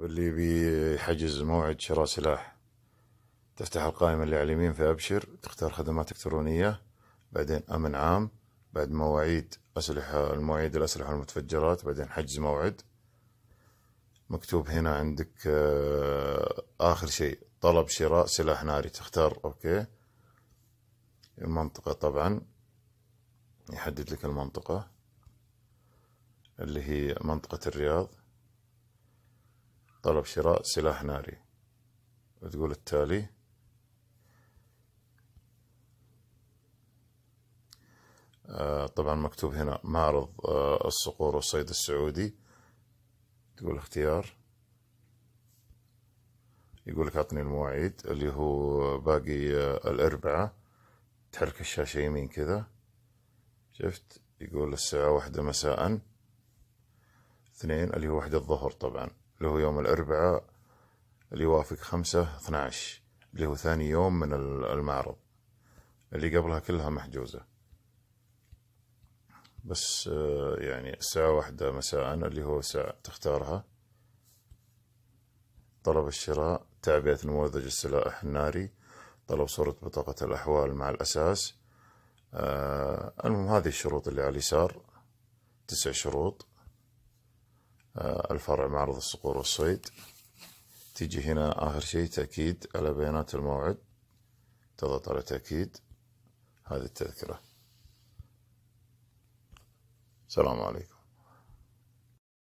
واللي بيحجز موعد شراء سلاح تفتح القائمة اللي على اليمين في أبشر تختار خدمات إلكترونية بعدين أمن عام بعد مواعيد أسلحة المواعيد الأسلحة والمتفجرات بعدين حجز موعد مكتوب هنا عندك آه، آخر شيء طلب شراء سلاح ناري تختار أوكي المنطقة طبعا يحدد لك المنطقة اللي هي منطقة الرياض طلب شراء سلاح ناري وتقول التالي آه، طبعا مكتوب هنا معرض آه، الصقور والصيد السعودي تقول اختيار يقول لك اعطني المواعيد اللي هو باقي آه، الاربعاء تحرك الشاشة يمين كذا شفت يقول الساعة واحدة مساء اثنين اللي هو واحدة الظهر طبعا اللي هو يوم الأربعاء اللي يوافق خمسة اثناش اللي هو ثاني يوم من المعرض اللي قبلها كلها محجوزة بس آه، يعني الساعة واحدة مساء اللي هو ساعة تختارها طلب الشراء تعبئة نموذج السلاح الناري طلب صورة بطاقة الأحوال مع الأساس آه، المهم هذه الشروط اللي على اليسار تسع شروط آه، الفرع معرض الصقور والصيد تيجي هنا آخر شيء تأكيد على بيانات الموعد تضغط على تأكيد هذه التذكرة السلام عليكم